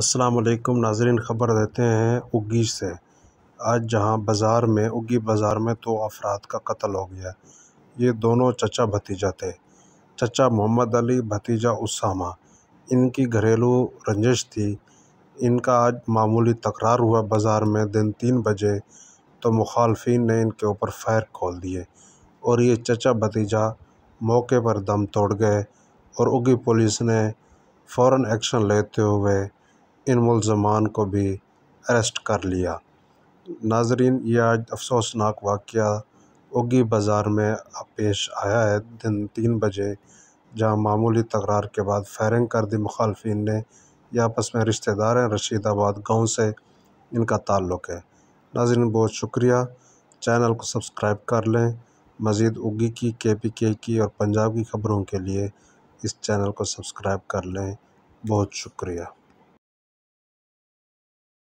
असलकुम नाजरीन ख़बर देते हैं उगी से आज जहां बाज़ार में उगी बाज़ार में दो तो अफराद का कत्ल हो गया ये दोनों चचा भतीजा थे चचा मोहम्मद अली भतीजा उसामा इनकी घरेलू रंजिश थी इनका आज मामूली तकरार हुआ बाज़ार में दिन तीन बजे तो मुखालफन ने इनके ऊपर फायर खोल दिए और ये चचा भतीजा मौके पर दम तोड़ गए और उगी पुलिस ने फ़ौर एक्शन लेते हुए इन मुलजमान को भी अरेस्ट कर लिया नाजरीन यह आज अफसोसनाक वाक़ उगी बाज़ार में अब पेश आया है दिन तीन बजे जहाँ मामूली तकरार के बाद फायरिंग कर दी मुखालफन ने यह आपस में रिश्तेदार हैं रशीदाबाद गाँव से इनका ताल्लुक़ है नाजरीन बहुत शुक्रिया चैनल को सब्सक्राइब कर लें मज़ीद उगी की के पी के की और पंजाब की खबरों के लिए इस चैनल को सब्सक्राइब कर लें बहुत शुक्रिया